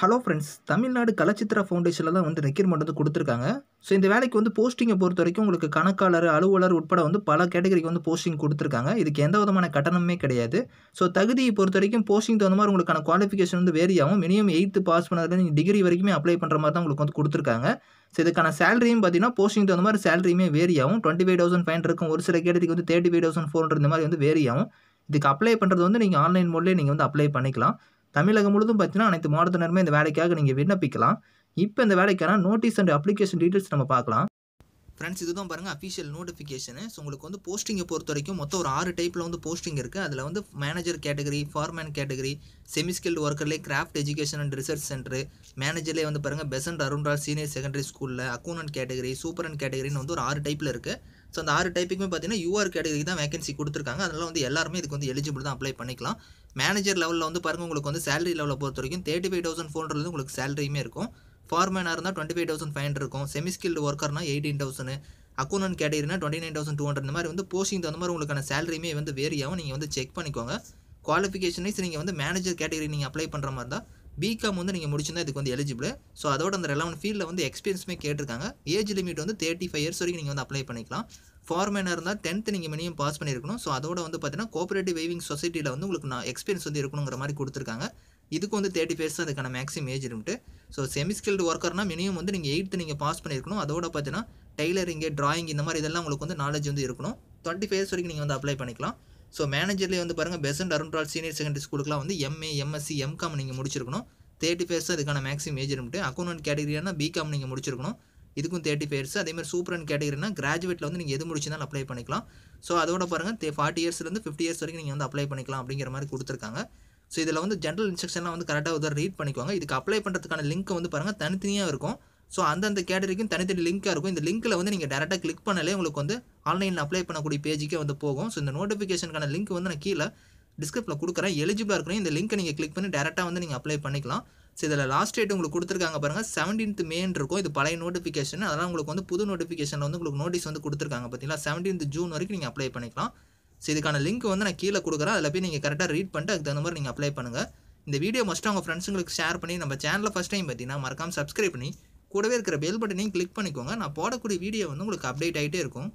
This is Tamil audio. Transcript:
ஹலோ ஃப்ரெண்ட்ஸ் தமிழ்நாடு கலச்சித்திர ஃபவுண்டேஷனில் தான் வந்து ரெக்யூர்மெண்ட் வந்து கொடுத்துருக்காங்க ஸோ இந்த வேலைக்கு வந்து போஸ்டிங்கை பொறுத்த வரைக்கும் உங்களுக்கு கணக்காளர் அலுவலர் உட்பட வந்து பல கேட்டகரிக்கு வந்து போஸ்டிங் கொடுத்துருக்காங்க இதுக்கு எந்த விதமான கட்டணமே கிடையாது ஸோ தகுதியை பொறுத்த வரைக்கும் போஸ்டிங் தகுந்த மாதிரி உங்களுக்கான குவாலிஃபிகேஷன் வந்து வேரி மினிமம் எயித்து பாஸ் பண்ணதுலேருந்து நீங்கள் டிகிரி வரைக்குமே அப்ளை பண்ணுற மாதிரி தான் உங்களுக்கு வந்து கொடுத்துருக்காங்க ஸோ இதுக்கான சேலரியும் பார்த்தீங்கன்னா போஸ்டிங் தகுந்த மாதிரி சேலரியுமே வேரியாகும் டுவெண்ட்டி ஃபைவ் தௌசண்ட் ஃபைவ் இருக்கும் ஒரு சில கேட்டரிக்கு வந்து தேர்ட்டி ஃபைவ் தௌசண்ட் ஃபோர் இந்த மாதிரி வந்து வேரியாகும் இதுக்கு அப்ளை பண்ணுறது வந்து நீங்கள் ஆன்லைன் மோட்லேயே நீங்கள் வந்து அப்ளை பண்ணிக்கலாம் தமிழகம் முழுதும் பார்த்தீங்கன்னா அனைத்து மாவட்டத்தினருமே இந்த வேலைக்காக நீங்கள் விண்ணப்பிக்கலாம் இப்போ இந்த வேலைக்கான நோட்டீஸ் அண்ட் அப்ளிகேஷன் டீட்டெயில்ஸ் நம்ம பார்க்கலாம் ஃப்ரெண்ட்ஸ் இதுதான் பாருங்கள் அஃபிஷியல் நோட்டிஃபிகேஷனு ஸோ உங்களுக்கு வந்து போஸ்டிங்கை பொறுத்த வரைக்கும் மொத்தம் ஒரு ஆறு டைப்பில் வந்து போஸ்டிங் இருக்குது அதில் வந்து manager category foreman category semi ஒர்க்கர்லேயே craft education and research centre மேனேஜர்லேயே வந்து பாருங்கள் பெசன்ட் அருண்ராஜ் சீனியர் செகண்டரி ஸ்கூலில் அக்கௌண்ட் கேட்டகரி அண்ட் கேட்டகரின்னு வந்து ஒரு ஆறு டைப்பில் இருக்குது ஸோ அந்த ஆறு டைப்புக்குமே பார்த்தீங்கன்னா யூஆர் கேட்டகரி தான் வேகன்சி கொடுத்துருக்காங்க அதனால் வந்து எல்லாருமே இதுக்கு வந்து எலிஜிபிள் தான் அப்ளை பண்ணிக்கலாம் மேனேஜர் லெவலில் வந்து பாருங்கள் உங்களுக்கு வந்து சேலரி லெவலில் பொறுத்த வரைக்கும் தேர்ட்டி ஃபைவ் தௌசண்ட் ஃபோர் உங்களுக்கு சேலரியுமே இருக்கும் ஃபார்மேனாக இருந்தால் twenty five thousand five hundred இருக்கும் செமிஸ்கில்டு ஒர்க்கர்னா எயிட்டீன் தௌசண்ட் அக்கௌண்ட் கேட்டகிரினா twenty nine thousand two hundred மாதிரி வந்து போஸ்டிங் தகுந்த மாதிரி உங்களுக்கான சேலரியுமே வந்து வேரி நீங்கள் வந்து செக் பண்ணிக்கோங்க குவாலிஃபிகேஷனைஸ் நீங்கள் வந்து மேனேஜர் கேட்டகரி நீங்கள் அப்ளை பண்ணுற மாதிரி தான் பிகாம் வந்து நீங்கள் முடிச்சிருந்தா இதுக்கு வந்து எலிஜிபிள் ஸோ அதோட அந்த ரெலவன் ஃபீல்டில் வந்து எக்ஸ்பீரியன்ஸுமே கேட்டிருக்காங்க ஏஜ் லிமிட் வந்து தேர்ட்டி ஃபைவ் இயர்ஸ் வரைக்கும் நீங்கள் வந்து அப்ளை பண்ணிக்கலாம் ஃபார்மேனாக இருந்தால் டென்த்து நீங்கள் மினிமம் பாஸ் பண்ணியிருக்கணும் ஸோ அதோட வந்து பார்த்தீங்கன்னா கோஆப்ரேட்டிவ் வைவிங் சொசைட்டியில் வந்து உங்களுக்கு நான் எக்ஸ்பீரியன்ஸ் வந்து இருக்கணுங்கிற மாதிரி கொடுத்துருக்காங்க இதுக்கு வந்து தேர்ட்டி பேர்ஸ் அதுக்கான maximum age limit so semi skilled ஒர்க்கர்னால் மினிமம் வந்து நீங்கள் எயித்து நீங்கள் பாஸ் பண்ணியிருக்கணும் அதோட பார்த்தீங்கன்னா டெய்லரிங்கு டிராயிங் இந்த மாதிரி இதெல்லாம் உங்களுக்கு வந்து நாலேஜ் வந்து இருக்கணும் டுவெண்ட்டி ஃபேஸ் வரைக்கும் நீங்கள் வந்து அப்ளை பண்ணிக்கலாம் ஸோ மேனேஜர்லேயே வந்து பாருங்கள் பெசன்ட் அருண்பால் சீனியர் செகண்டரி ஸ்கூலுக்குலாம் வந்து எம்ஏ எம்எஸ்சி எம்காம் நீங்கள் முடிச்சிருக்கணும் தேர்ட்டி பேர்ஸ் அதுக்கான மேக்ஸிமம் ஏஜ் லிமிட்டு அக்கௌண்ட் கேட்டகரினா பிகாம் நீங்கள் முடிச்சிருக்கணும் இதுக்கும் தேர்ட்டி ஃபேர்ஸ் அதேமாதிரி அண்ட் கேட்டகரினா கிராஜுவேட்டில் வந்து நீங்கள் எது முடிச்சிருந்தாலும் அப்ளை பண்ணிக்கலாம் ஸோ அதோட பாருங்கள் ஃபார்ட்டி இயர்ஸ்லேருந்து ஃபிஃப்டி இயர்ஸ் வரைக்கும் நீங்கள் வந்து அப்ளை பண்ணிக்கலாம் அப்படிங்கிற மாதிரி கொடுத்துருக்காங்க ஸோ இதில் வந்து ஜென்ரல் இன்ஸ்ட்ரக்ஷன்லாம் வந்து கரெக்டாக வந்து ரீட் பண்ணிக்குவாங்க இதுக்கு அப்ளை பண்ணுறதுக்கான லிங்க் வந்து பாருங்கள் தனித்தனியாக இருக்கும் ஸோ அந்தந்த கேட்டரிக்கும் தனித்தனி லிங்காக இருக்கும் இந்த லிங்க்கில் வந்து நீங்கள் டேரெக்டாக கிளிக் பண்ணாலே உங்களுக்கு வந்து ஆன்லைனில் அப்ளை பண்ணக்கூடிய பேஜுக்கே வந்து போகும் ஸோ இந்த நோட்டிஃபிகேஷனுக்கான லிங்க் வந்து நான் கீழே டிஸ்கிரிப்ஷனில் கொடுக்குறேன் எலிஜிபிளாக இருக்கணும் இந்த லிங்க்கை நீங்கள் கிளிக் பண்ணி டேரெக்டாக வந்து நீங்கள் அப்ளை பண்ணிக்கலாம் ஸோ இதில் லாஸ்ட் டேட் உங்களுக்கு கொடுத்துருக்காங்க பாருங்கள் செவன்டீன்த் மேன் இருக்கும் இது பழைய நோட்டிஃபிகேஷன் அதெல்லாம் உங்களுக்கு வந்து புது நோட்டிஃபிகேஷனில் வந்து உங்களுக்கு நோட்டீஸ் வந்து கொடுத்துருக்காங்க பார்த்தீங்களா செவன்டீன்த் ஜூன் வரைக்கும் நீங்கள் அப்ளை பண்ணிக்கலாம் ஸோ இதுக்கான லிங்க் வந்து நான் கீழே கொடுக்குறேன் அதில் போய் நீங்கள் கரெக்டாக ரீட் பண்ணிட்டு அதுக்கு தகுந்த மாதிரி நீங்கள் அப்ளை பண்ணுங்கள் இந்த வீடியோ மஸ்ட்டு அவங்க ஃப்ரெண்ட்ஸுங்களுக்கு ஷேர் பண்ணி நம்ம சேனலில் ஃபஸ்ட் டைம் பார்த்தீங்கன்னா மறக்காமல் சப்ஸ்கிரைப் பண்ணி கூடவே இருக்கிற பெல் பட்டனையும் கிளிக் பண்ணிக்கோங்க நான் போடக்கூடிய வீடியோ வந்து உங்களுக்கு அப்டேட் ஆகிட்டே இருக்கும்